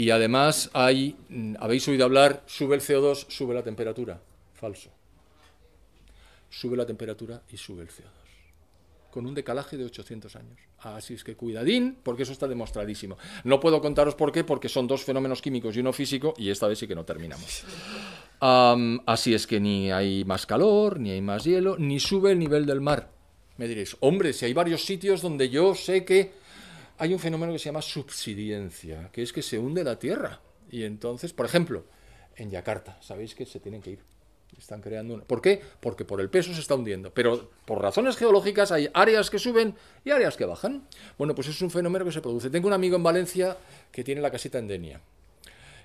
Y además hay, habéis oído hablar, sube el CO2, sube la temperatura. Falso. Sube la temperatura y sube el CO2. Con un decalaje de 800 años. Así es que cuidadín, porque eso está demostradísimo. No puedo contaros por qué, porque son dos fenómenos químicos y uno físico, y esta vez sí que no terminamos. así es que ni hay más calor, ni hay más hielo, ni sube el nivel del mar. Me diréis, hombre, si hay varios sitios donde yo sé que hay un fenómeno que se llama subsidencia, que es que se hunde la tierra. Y entonces, por ejemplo, en Yakarta, sabéis que se tienen que ir. Están creando una. ¿Por qué? Porque por el peso se está hundiendo. Pero por razones geológicas hay áreas que suben y áreas que bajan. Bueno, pues es un fenómeno que se produce. Tengo un amigo en Valencia que tiene la casita en Denia.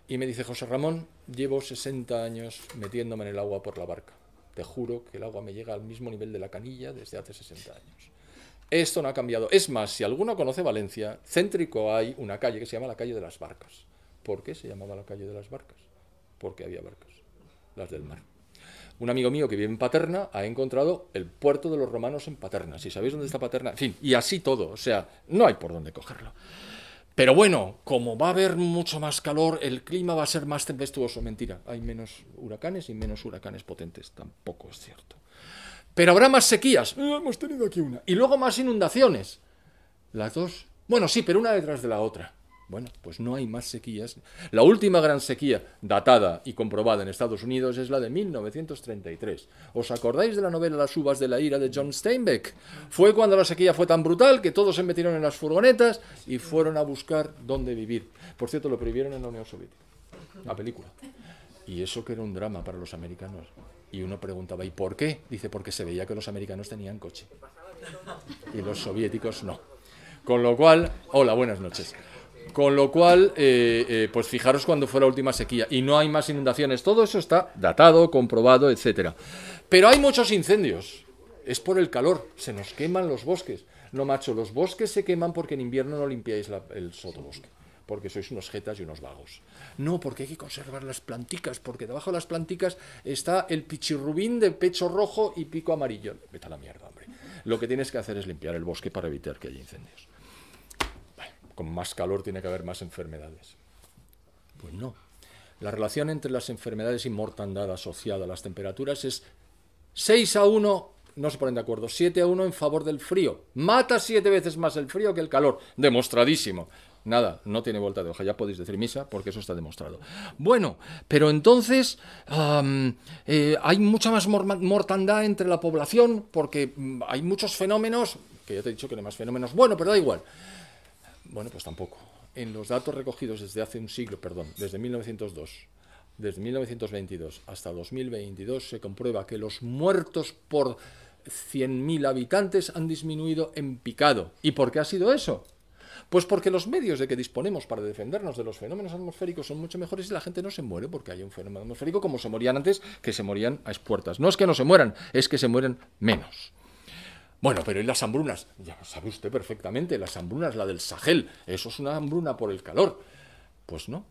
Y me dice, José Ramón, llevo 60 años metiéndome en el agua por la barca. Te juro que el agua me llega al mismo nivel de la canilla desde hace 60 años. Esto no ha cambiado. Es más, si alguno conoce Valencia, céntrico hay una calle que se llama la calle de las barcas. ¿Por qué se llamaba la calle de las barcas? Porque había barcas, las del mar. Un amigo mío que vive en Paterna ha encontrado el puerto de los romanos en Paterna. Si sabéis dónde está Paterna, en fin, y así todo. O sea, no hay por dónde cogerlo. Pero bueno, como va a haber mucho más calor, el clima va a ser más tempestuoso. Mentira, hay menos huracanes y menos huracanes potentes. Tampoco es cierto. Pero habrá más sequías. Eh, hemos tenido aquí una. Y luego más inundaciones. Las dos. Bueno, sí, pero una detrás de la otra. Bueno, pues no hay más sequías. La última gran sequía datada y comprobada en Estados Unidos es la de 1933. ¿Os acordáis de la novela Las uvas de la ira de John Steinbeck? Fue cuando la sequía fue tan brutal que todos se metieron en las furgonetas y fueron a buscar dónde vivir. Por cierto, lo prohibieron en la Unión Soviética. La película. Y eso que era un drama para los americanos. Y uno preguntaba, ¿y por qué? Dice, porque se veía que los americanos tenían coche. Y los soviéticos no. Con lo cual, hola, buenas noches. Con lo cual, eh, eh, pues fijaros cuando fue la última sequía y no hay más inundaciones. Todo eso está datado, comprobado, etc. Pero hay muchos incendios. Es por el calor. Se nos queman los bosques. No, macho, los bosques se queman porque en invierno no limpiáis el sotobosque porque sois unos jetas y unos vagos. No, porque hay que conservar las planticas, porque debajo de las planticas está el pichirrubín de pecho rojo y pico amarillo. Vete a la mierda, hombre. Lo que tienes que hacer es limpiar el bosque para evitar que haya incendios. con más calor tiene que haber más enfermedades. Pues no. La relación entre las enfermedades y mortandad asociada a las temperaturas es 6 a 1 no se ponen de acuerdo. 7 a 1 en favor del frío. Mata siete veces más el frío que el calor. Demostradísimo. Nada, no tiene vuelta de hoja, ya podéis decir misa porque eso está demostrado. Bueno, pero entonces eh, hay mucha más mortandad entre la población porque mm, hay muchos fenómenos, que ya te he dicho que no hay más fenómenos, bueno, pero da igual. Bueno, pues tampoco. En los datos recogidos desde hace un siglo, perdón, desde 1902, desde 1922 hasta 2022, se comprueba que los muertos por 100.000 habitantes han disminuido en picado. ¿Y por qué ha sido eso? Pues porque los medios de que disponemos para defendernos de los fenómenos atmosféricos son mucho mejores y la gente no se muere porque hay un fenómeno atmosférico como se morían antes, que se morían a espuertas No es que no se mueran, es que se mueren menos. Bueno, pero ¿y las hambrunas? Ya sabe usted perfectamente, las hambrunas, la del Sahel, eso es una hambruna por el calor. Pues no,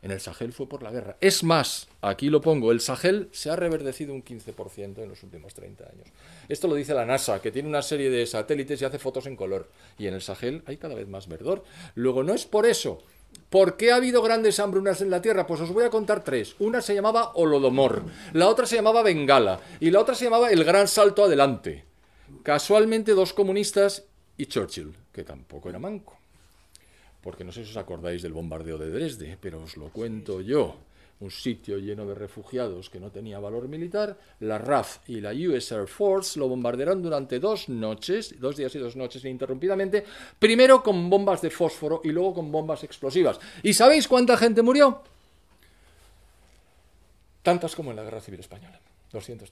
en el Sahel fue por la guerra. Es más, aquí lo pongo, el Sahel se ha reverdecido un 15% en los últimos 30 años. Esto lo dice la NASA, que tiene una serie de satélites y hace fotos en color. Y en el Sahel hay cada vez más verdor. Luego, no es por eso. ¿Por qué ha habido grandes hambrunas en la Tierra? Pues os voy a contar tres. Una se llamaba Holodomor, la otra se llamaba Bengala y la otra se llamaba El Gran Salto Adelante. Casualmente dos comunistas y Churchill, que tampoco era manco porque no sé si os acordáis del bombardeo de Dresde, pero os lo cuento yo. Un sitio lleno de refugiados que no tenía valor militar, la RAF y la US Air Force lo bombardearon durante dos noches, dos días y dos noches ininterrumpidamente, primero con bombas de fósforo y luego con bombas explosivas. ¿Y sabéis cuánta gente murió? Tantas como en la Guerra Civil Española, 230.000.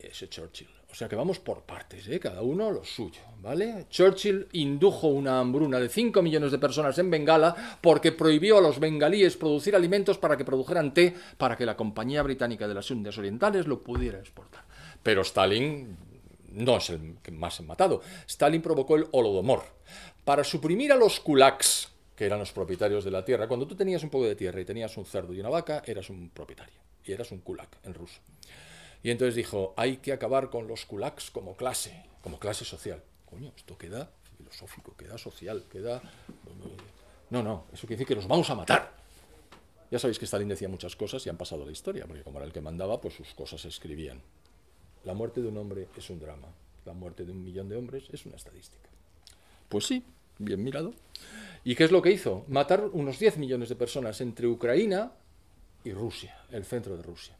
Ese Churchill o sea que vamos por partes, ¿eh? cada uno lo suyo, ¿vale? Churchill indujo una hambruna de 5 millones de personas en Bengala porque prohibió a los bengalíes producir alimentos para que produjeran té para que la Compañía Británica de las Indias Orientales lo pudiera exportar. Pero Stalin no es el que más ha matado. Stalin provocó el Holodomor. Para suprimir a los kulaks, que eran los propietarios de la tierra, cuando tú tenías un poco de tierra y tenías un cerdo y una vaca, eras un propietario. Y eras un kulak en ruso. Y entonces dijo, hay que acabar con los kulaks como clase, como clase social. Coño, esto queda filosófico, queda social, queda... No, no, eso quiere decir que los vamos a matar. Ya sabéis que Stalin decía muchas cosas y han pasado la historia, porque como era el que mandaba, pues sus cosas se escribían. La muerte de un hombre es un drama, la muerte de un millón de hombres es una estadística. Pues sí, bien mirado. ¿Y qué es lo que hizo? Matar unos 10 millones de personas entre Ucrania y Rusia, el centro de Rusia.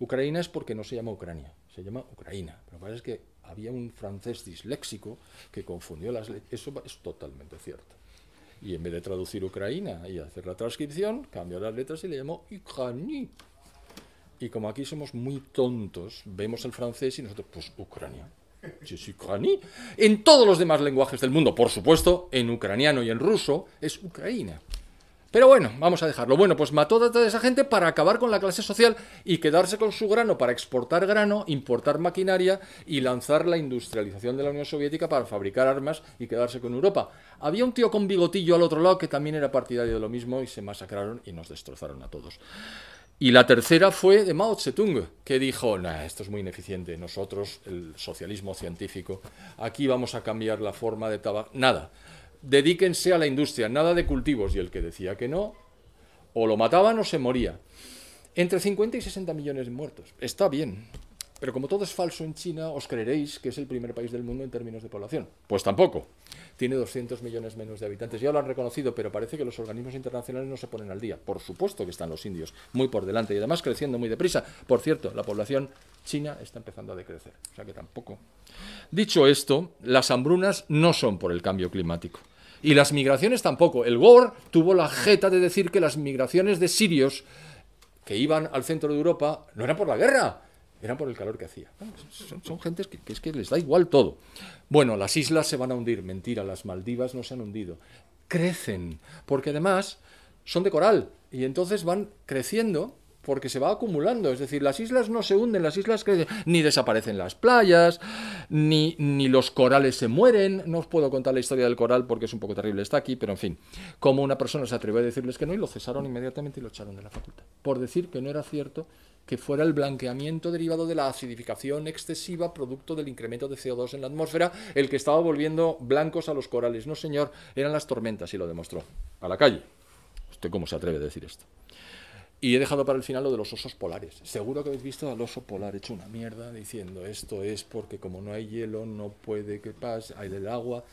Ucrania es porque no se llama Ucrania, se llama Ucrania. Pero es que había un francés disléxico que confundió las letras. Eso es totalmente cierto. Y en vez de traducir Ucrania y hacer la transcripción, cambió las letras y le llamó Ucrania. Y como aquí somos muy tontos, vemos el francés y nosotros, pues Ucrania. Es Ucrania. En todos los demás lenguajes del mundo, por supuesto, en ucraniano y en ruso, es Ucrania. Pero bueno, vamos a dejarlo. Bueno, pues mató a toda esa gente para acabar con la clase social y quedarse con su grano para exportar grano, importar maquinaria y lanzar la industrialización de la Unión Soviética para fabricar armas y quedarse con Europa. Había un tío con bigotillo al otro lado que también era partidario de lo mismo y se masacraron y nos destrozaron a todos. Y la tercera fue de Mao Zedong, que dijo, nah, esto es muy ineficiente, nosotros, el socialismo científico, aquí vamos a cambiar la forma de tabaco, nada dedíquense a la industria, nada de cultivos. Y el que decía que no, o lo mataban o se moría. Entre 50 y 60 millones de muertos. Está bien. Pero como todo es falso en China, os creeréis que es el primer país del mundo en términos de población. Pues tampoco. Tiene 200 millones menos de habitantes. Ya lo han reconocido, pero parece que los organismos internacionales no se ponen al día. Por supuesto que están los indios muy por delante y además creciendo muy deprisa. Por cierto, la población china está empezando a decrecer. O sea que tampoco. Dicho esto, las hambrunas no son por el cambio climático. Y las migraciones tampoco. El Gore tuvo la jeta de decir que las migraciones de sirios que iban al centro de Europa no eran por la guerra eran por el calor que hacía. Ah, son, son gentes que, que, es que les da igual todo. Bueno, las islas se van a hundir. Mentira, las Maldivas no se han hundido. Crecen, porque además son de coral y entonces van creciendo porque se va acumulando. Es decir, las islas no se hunden, las islas crecen, ni desaparecen las playas, ni, ni los corales se mueren. No os puedo contar la historia del coral porque es un poco terrible, está aquí, pero en fin. Como una persona se atrevió a decirles que no y lo cesaron inmediatamente y lo echaron de la facultad. Por decir que no era cierto que fuera el blanqueamiento derivado de la acidificación excesiva producto del incremento de CO2 en la atmósfera el que estaba volviendo blancos a los corales. No, señor, eran las tormentas y lo demostró. A la calle. ¿Usted cómo se atreve a decir esto? Y he dejado para el final lo de los osos polares. Seguro que habéis visto al oso polar hecho una mierda diciendo esto es porque como no hay hielo no puede que pase, hay del agua.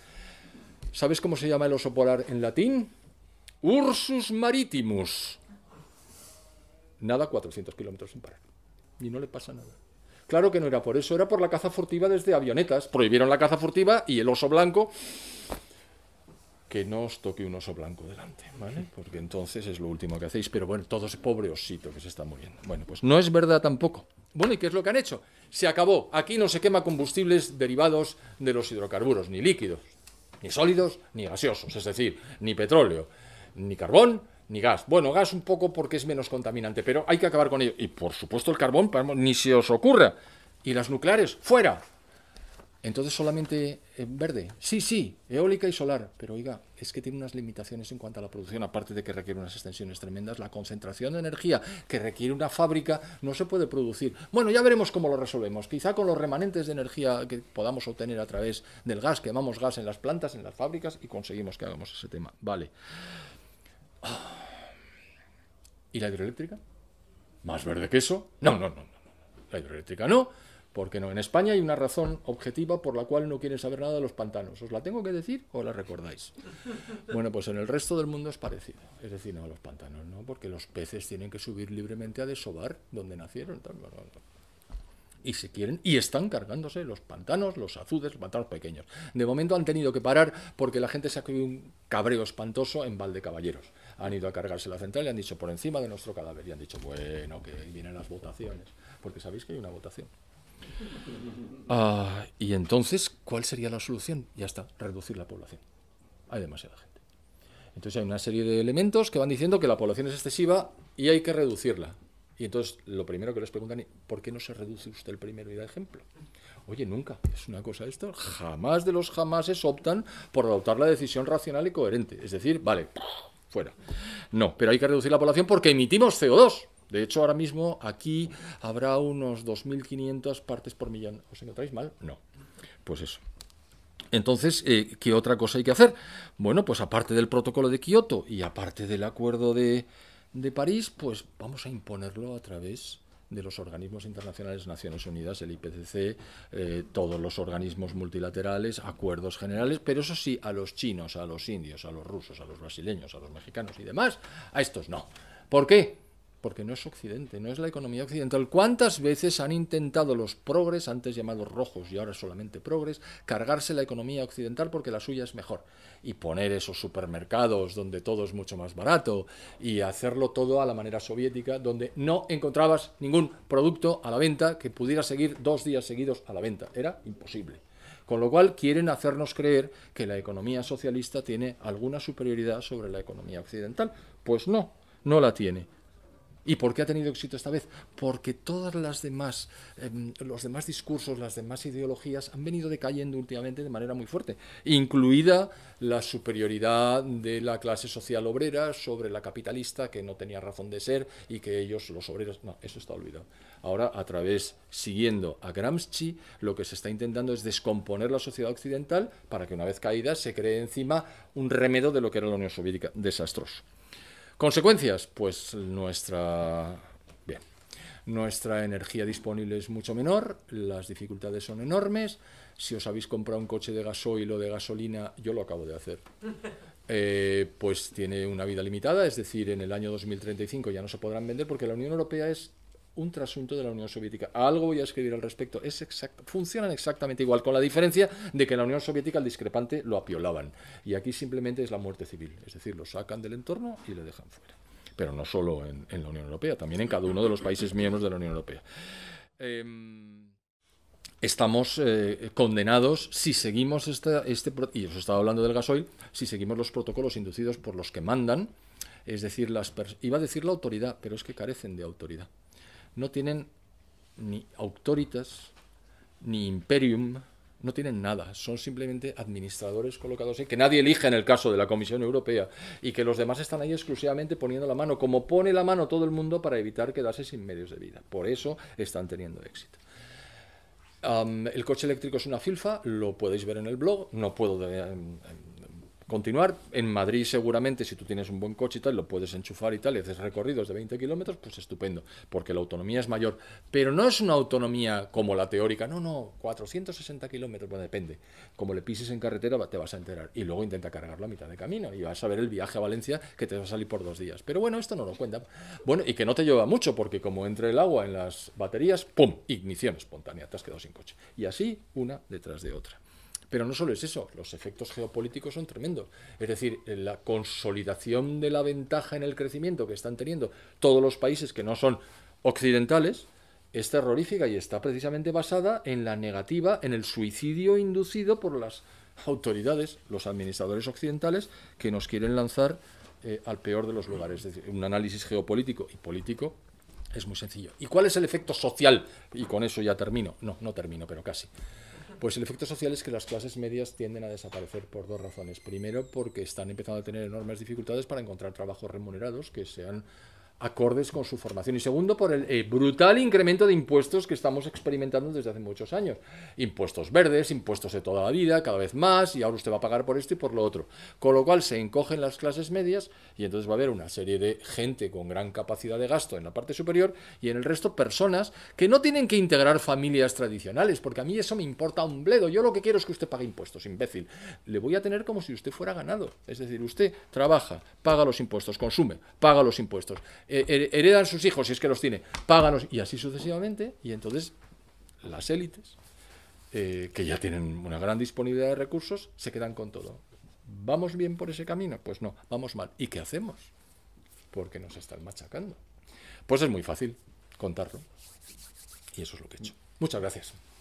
¿Sabes cómo se llama el oso polar en latín? Ursus maritimus. Nada 400 kilómetros sin parar. Y no le pasa nada. Claro que no era por eso, era por la caza furtiva desde avionetas. Prohibieron la caza furtiva y el oso blanco que no os toque un oso blanco delante, ¿vale? Porque entonces es lo último que hacéis, pero bueno, todo ese pobre osito que se está muriendo. Bueno, pues no es verdad tampoco. Bueno, ¿y qué es lo que han hecho? Se acabó. Aquí no se quema combustibles derivados de los hidrocarburos, ni líquidos, ni sólidos, ni gaseosos, es decir, ni petróleo, ni carbón, ni gas. Bueno, gas un poco porque es menos contaminante, pero hay que acabar con ello. Y por supuesto el carbón, ni se os ocurra. Y las nucleares, fuera. Entonces solamente eh, verde. Sí, sí, eólica y solar. Pero oiga, es que tiene unas limitaciones en cuanto a la producción, aparte de que requiere unas extensiones tremendas, la concentración de energía que requiere una fábrica no se puede producir. Bueno, ya veremos cómo lo resolvemos. Quizá con los remanentes de energía que podamos obtener a través del gas, quemamos gas en las plantas, en las fábricas y conseguimos que hagamos ese tema. Vale. Ah. ¿Y la hidroeléctrica? ¿Más verde que eso? No, no, no, no. La hidroeléctrica no porque no, en España hay una razón objetiva por la cual no quieren saber nada de los pantanos. ¿Os la tengo que decir o la recordáis? Bueno, pues en el resto del mundo es parecido. Es decir, no, a los pantanos no, porque los peces tienen que subir libremente a desovar donde nacieron. Y se quieren, y están cargándose los pantanos, los azudes, los pantanos pequeños. De momento han tenido que parar porque la gente se ha cogido un cabreo espantoso en Valdecaballeros. Han ido a cargarse la central y han dicho por encima de nuestro cadáver. Y han dicho, bueno, que vienen las votaciones. Porque sabéis que hay una votación. Ah, y entonces, ¿cuál sería la solución? Ya está, reducir la población. Hay demasiada gente. Entonces hay una serie de elementos que van diciendo que la población es excesiva y hay que reducirla. Y entonces lo primero que les preguntan es, ¿por qué no se reduce usted el primero y da ejemplo? Oye, nunca, es una cosa esto, jamás de los jamases optan por adoptar la decisión racional y coherente. Es decir, vale, fuera. No, pero hay que reducir la población porque emitimos CO2. De hecho, ahora mismo aquí habrá unos 2.500 partes por millón. ¿Os encontráis mal? No. Pues eso. Entonces, eh, ¿qué otra cosa hay que hacer? Bueno, pues aparte del protocolo de Kioto y aparte del acuerdo de, París, pues vamos a imponerlo a través de los organismos internacionales, Naciones Unidas, el IPCC, eh, todos los organismos multilaterales, acuerdos generales, pero eso sí, a los chinos, a los indios, a los rusos, a los brasileños, a los mexicanos y demás, a estos no. ¿Por qué? porque no es Occidente, no es la economía occidental. ¿Cuántas veces han intentado los progres, antes llamados rojos y ahora solamente progres, cargarse la economía occidental porque la suya es mejor? Y poner esos supermercados donde todo es mucho más barato y hacerlo todo a la manera soviética, donde no encontrabas ningún producto a la venta que pudiera seguir dos días seguidos a la venta. Era imposible. Con lo cual quieren hacernos creer que la economía socialista tiene alguna superioridad sobre la economía occidental. Pues no, no la tiene. ¿Y por qué ha tenido éxito esta vez? Porque todas las demás, em, los demás discursos, las demás ideologías han venido decayendo últimamente de manera muy fuerte, incluida la superioridad de la clase social obrera sobre la capitalista, que no tenía razón de ser y que ellos, los obreros, no, eso está olvidado. Ahora, a través, siguiendo a Gramsci, lo que se está intentando es descomponer la sociedad occidental para que una vez caída se cree encima un remedio de lo que era la Unión Soviética desastroso. ¿Consecuencias? Pues nuestra bien, nuestra energía disponible es mucho menor, las dificultades son enormes. Si os habéis comprado un coche de gasoil o de gasolina, yo lo acabo de hacer. Eh, pues tiene una vida limitada, es decir, en el año 2035 ya no se podrán vender porque la Unión Europea es un trasunto de la Unión Soviética. Algo voy a escribir al respecto. Es funcionan exactamente igual, con la diferencia de que en la Unión Soviética el discrepante lo apiolaban. Y aquí simplemente es la muerte civil, es decir, lo sacan del entorno y lo dejan fuera. Pero no solo en, la Unión Europea, también en cada uno de los países miembros de la Unión Europea. Em, estamos eh, condenados si seguimos este, y os estaba hablando del gasoil, si seguimos los protocolos inducidos por los que mandan, es decir, las iba a decir la autoridad, pero es que carecen de autoridad no tienen ni autoritas, ni imperium, no tienen nada, son simplemente administradores colocados ahí, que nadie elige en el caso de la Comisión Europea, y que los demás están ahí exclusivamente poniendo la mano, como pone la mano todo el mundo para evitar quedarse sin medios de vida. Por eso están teniendo éxito. el coche eléctrico es una filfa, lo podéis ver en el blog, no puedo... Em, em, continuar. En Madrid seguramente si tú tienes un buen coche y tal, lo puedes enchufar y tal, y haces recorridos de 20 kilómetros, pues estupendo, porque la autonomía es mayor. Pero no es una autonomía como la teórica, no, no, 460 kilómetros, bueno, depende. Como le pises en carretera te vas a enterar. Y luego intenta cargarlo a mitad de camino y vas a ver el viaje a Valencia que te va a salir por dos días. Pero bueno, esto no lo cuenta. Bueno, y que no te lleva mucho, porque como entre el agua en las baterías, ¡pum! Ignición espontánea, te has quedado sin coche. Y así una detrás de otra. Pero no solo es eso, los efectos geopolíticos son tremendos. Es decir, eh, la consolidación de la ventaja en el crecimiento que están teniendo todos los países que no son occidentales es terrorífica y está precisamente basada en la negativa, en el suicidio inducido por las autoridades, los administradores occidentales, que nos quieren lanzar eh, al peor de los lugares. Es decir, un análisis geopolítico y político es muy sencillo. ¿Y cuál es el efecto social? Y con eso ya termino. No, no termino, pero casi. Pues el efecto social es que las clases medias tienden a desaparecer por dos razones. Primero, porque están empezando a tener enormes dificultades para encontrar trabajos remunerados que sean acordes con su formación. Y segundo, por el eh, brutal incremento de impuestos que estamos experimentando desde hace muchos años. Impuestos verdes, impuestos de toda la vida, cada vez más, y ahora usted va a pagar por esto y por lo otro. Con lo cual se encogen las clases medias y entonces va a haber una serie de gente con gran capacidad de gasto en la parte superior y en el resto personas que no tienen que integrar familias tradicionales, porque a mí eso me importa un bledo. Yo lo que quiero es que usted pague impuestos, imbécil. Le voy a tener como si usted fuera ganado. Es decir, usted trabaja, paga los impuestos, consume, paga los impuestos eh, heredan sus hijos, si es que los tiene, páganos, y así sucesivamente, y entonces las élites, eh, que ya tienen una gran disponibilidad de recursos, se quedan con todo. ¿Vamos bien por ese camino? Pues no, vamos mal. ¿Y qué hacemos? Porque nos están machacando. Pues es muy fácil contarlo. Y eso es lo que he hecho. Muchas gracias.